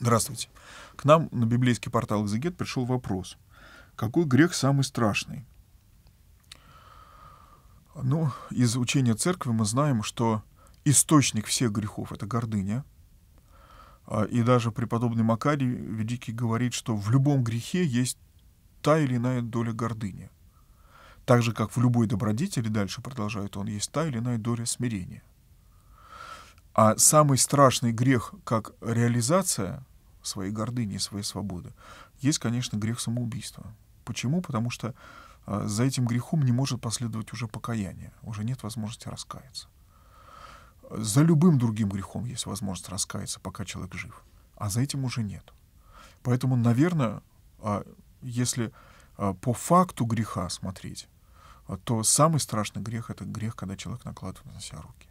Здравствуйте. К нам на библейский портал «Экзегет» пришел вопрос. Какой грех самый страшный? Ну, из учения церкви мы знаем, что источник всех грехов — это гордыня. А, и даже преподобный Макарий Великий говорит, что в любом грехе есть та или иная доля гордыни. Так же, как в любой добродетели, дальше продолжает он, есть та или иная доля смирения — а самый страшный грех, как реализация своей гордыни и своей свободы, есть, конечно, грех самоубийства. Почему? Потому что э, за этим грехом не может последовать уже покаяние, уже нет возможности раскаяться. За любым другим грехом есть возможность раскаяться, пока человек жив, а за этим уже нет. Поэтому, наверное, э, если э, по факту греха смотреть, то самый страшный грех — это грех, когда человек накладывает на себя руки.